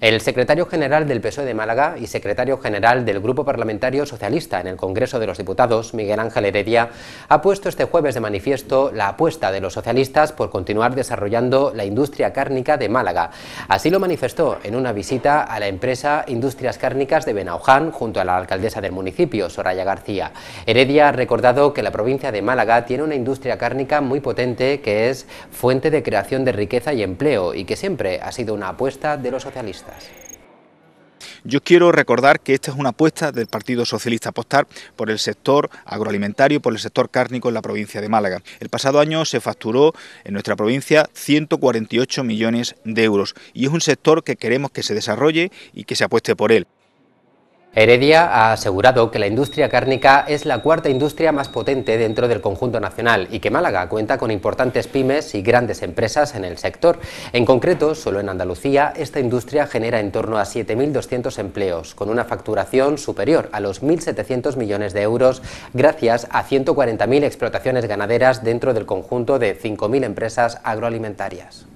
El secretario general del PSOE de Málaga y secretario general del Grupo Parlamentario Socialista en el Congreso de los Diputados, Miguel Ángel Heredia, ha puesto este jueves de manifiesto la apuesta de los socialistas por continuar desarrollando la industria cárnica de Málaga. Así lo manifestó en una visita a la empresa Industrias Cárnicas de Benauján junto a la alcaldesa del municipio, Soraya García. Heredia ha recordado que la provincia de Málaga tiene una industria cárnica muy potente que es fuente de creación de riqueza y empleo y que siempre ha sido una apuesta de los socialistas. Yo quiero recordar que esta es una apuesta del Partido Socialista Apostar por el sector agroalimentario por el sector cárnico en la provincia de Málaga. El pasado año se facturó en nuestra provincia 148 millones de euros y es un sector que queremos que se desarrolle y que se apueste por él. Heredia ha asegurado que la industria cárnica es la cuarta industria más potente dentro del conjunto nacional y que Málaga cuenta con importantes pymes y grandes empresas en el sector. En concreto, solo en Andalucía, esta industria genera en torno a 7.200 empleos, con una facturación superior a los 1.700 millones de euros, gracias a 140.000 explotaciones ganaderas dentro del conjunto de 5.000 empresas agroalimentarias.